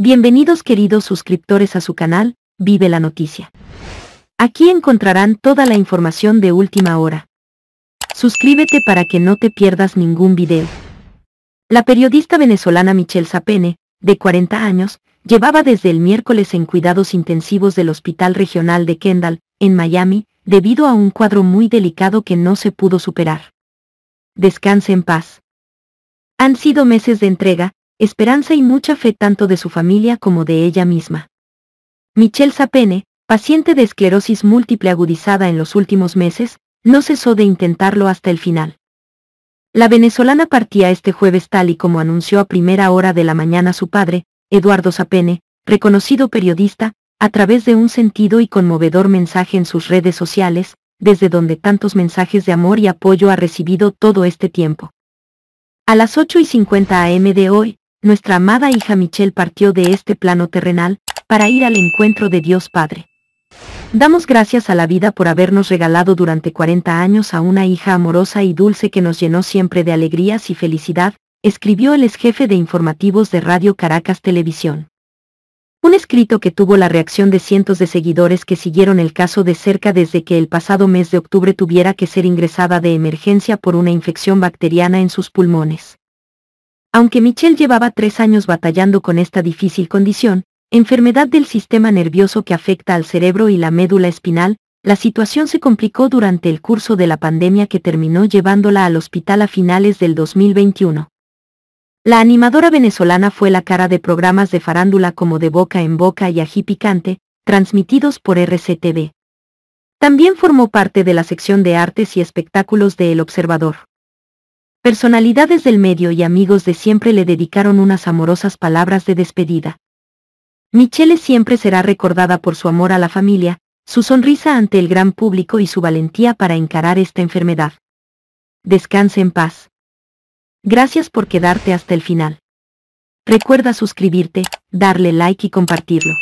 Bienvenidos queridos suscriptores a su canal, Vive la Noticia. Aquí encontrarán toda la información de última hora. Suscríbete para que no te pierdas ningún video. La periodista venezolana Michelle Sapene, de 40 años, llevaba desde el miércoles en cuidados intensivos del Hospital Regional de Kendall, en Miami, debido a un cuadro muy delicado que no se pudo superar. Descanse en paz. Han sido meses de entrega, esperanza y mucha fe tanto de su familia como de ella misma. Michelle Sapene, paciente de esclerosis múltiple agudizada en los últimos meses, no cesó de intentarlo hasta el final. La venezolana partía este jueves tal y como anunció a primera hora de la mañana su padre, Eduardo Sapene, reconocido periodista, a través de un sentido y conmovedor mensaje en sus redes sociales, desde donde tantos mensajes de amor y apoyo ha recibido todo este tiempo. A las 8 y 50 am de hoy, nuestra amada hija Michelle partió de este plano terrenal para ir al encuentro de Dios Padre. Damos gracias a la vida por habernos regalado durante 40 años a una hija amorosa y dulce que nos llenó siempre de alegrías y felicidad, escribió el ex jefe de informativos de Radio Caracas Televisión. Un escrito que tuvo la reacción de cientos de seguidores que siguieron el caso de cerca desde que el pasado mes de octubre tuviera que ser ingresada de emergencia por una infección bacteriana en sus pulmones. Aunque Michelle llevaba tres años batallando con esta difícil condición, enfermedad del sistema nervioso que afecta al cerebro y la médula espinal, la situación se complicó durante el curso de la pandemia que terminó llevándola al hospital a finales del 2021. La animadora venezolana fue la cara de programas de farándula como De Boca en Boca y Ají Picante, transmitidos por RCTV. También formó parte de la sección de artes y espectáculos de El Observador. Personalidades del medio y amigos de siempre le dedicaron unas amorosas palabras de despedida. Michele siempre será recordada por su amor a la familia, su sonrisa ante el gran público y su valentía para encarar esta enfermedad. Descanse en paz. Gracias por quedarte hasta el final. Recuerda suscribirte, darle like y compartirlo.